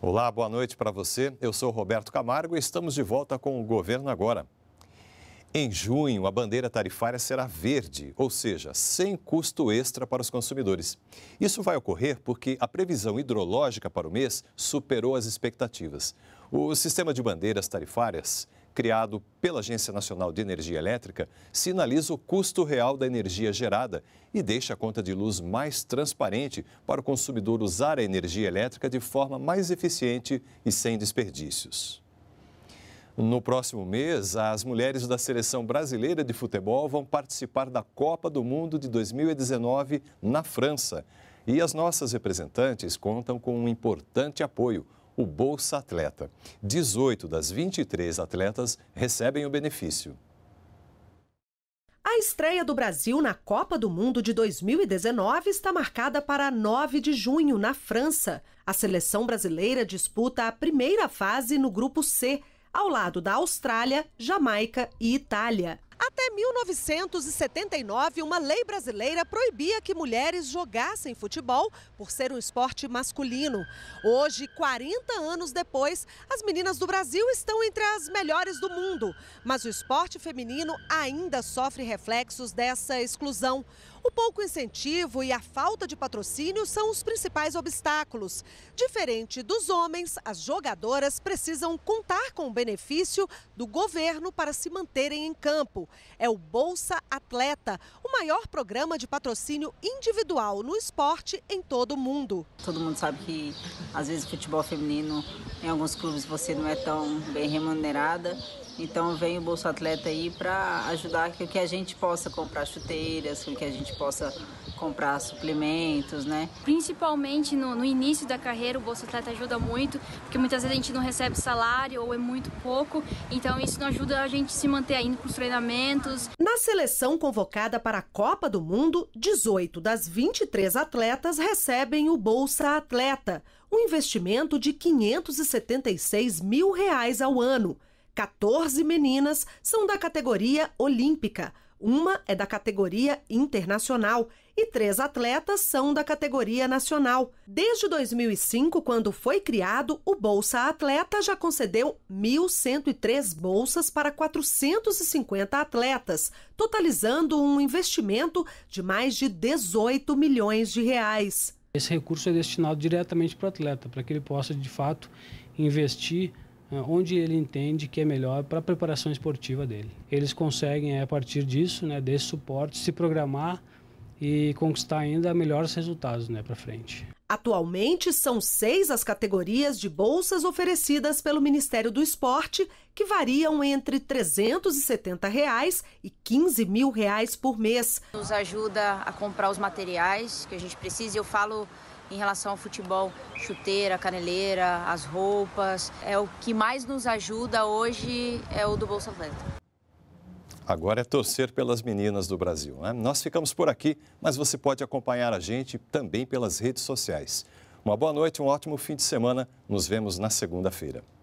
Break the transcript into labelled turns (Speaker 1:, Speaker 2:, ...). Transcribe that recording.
Speaker 1: Olá, boa noite para você. Eu sou Roberto Camargo e estamos de volta com o Governo Agora. Em junho, a bandeira tarifária será verde, ou seja, sem custo extra para os consumidores. Isso vai ocorrer porque a previsão hidrológica para o mês superou as expectativas. O sistema de bandeiras tarifárias, criado pela Agência Nacional de Energia Elétrica, sinaliza o custo real da energia gerada e deixa a conta de luz mais transparente para o consumidor usar a energia elétrica de forma mais eficiente e sem desperdícios. No próximo mês, as mulheres da seleção brasileira de futebol vão participar da Copa do Mundo de 2019 na França. E as nossas representantes contam com um importante apoio, o Bolsa Atleta. 18 das 23 atletas recebem o benefício.
Speaker 2: A estreia do Brasil na Copa do Mundo de 2019 está marcada para 9 de junho, na França. A seleção brasileira disputa a primeira fase no Grupo C ao lado da Austrália, Jamaica e Itália. Até 1979, uma lei brasileira proibia que mulheres jogassem futebol por ser um esporte masculino. Hoje, 40 anos depois, as meninas do Brasil estão entre as melhores do mundo, mas o esporte feminino ainda sofre reflexos dessa exclusão. O pouco incentivo e a falta de patrocínio são os principais obstáculos. Diferente dos homens, as jogadoras precisam contar com o benefício do governo para se manterem em campo. É o Bolsa Atleta, o maior programa de patrocínio individual no esporte em todo o mundo. Todo mundo sabe que às vezes futebol feminino em alguns clubes você não é tão bem remunerada então vem o Bolsa Atleta aí para ajudar que, que a gente possa comprar chuteiras,
Speaker 1: que a gente possa comprar suplementos, né? Principalmente no, no início da carreira o Bolsa Atleta ajuda muito, porque muitas vezes a gente não recebe salário ou é muito pouco, então isso não ajuda a gente se manter ainda para os treinamentos.
Speaker 2: Na seleção convocada para a Copa do Mundo, 18 das 23 atletas recebem o Bolsa Atleta, um investimento de 576 mil reais ao ano. 14 meninas são da categoria olímpica, uma é da categoria internacional e três atletas são da categoria nacional. Desde 2005, quando foi criado, o Bolsa Atleta já concedeu 1.103 bolsas para 450 atletas, totalizando um investimento de mais de 18 milhões de reais.
Speaker 1: Esse recurso é destinado diretamente para o atleta, para que ele possa, de fato, investir né, onde ele entende que é melhor para a preparação esportiva dele. Eles conseguem, é, a partir disso, né, desse suporte, se programar e conquistar ainda melhores resultados né, para frente.
Speaker 2: Atualmente, são seis as categorias de bolsas oferecidas pelo Ministério do Esporte, que variam entre R$ 370 reais e 15 mil reais por mês. Nos ajuda a comprar os materiais que a gente precisa. Eu falo em relação ao futebol, chuteira, caneleira, as roupas. É o que mais nos ajuda hoje é o do Bolsa Atleta.
Speaker 1: Agora é torcer pelas meninas do Brasil. Né? Nós ficamos por aqui, mas você pode acompanhar a gente também pelas redes sociais. Uma boa noite, um ótimo fim de semana. Nos vemos na segunda-feira.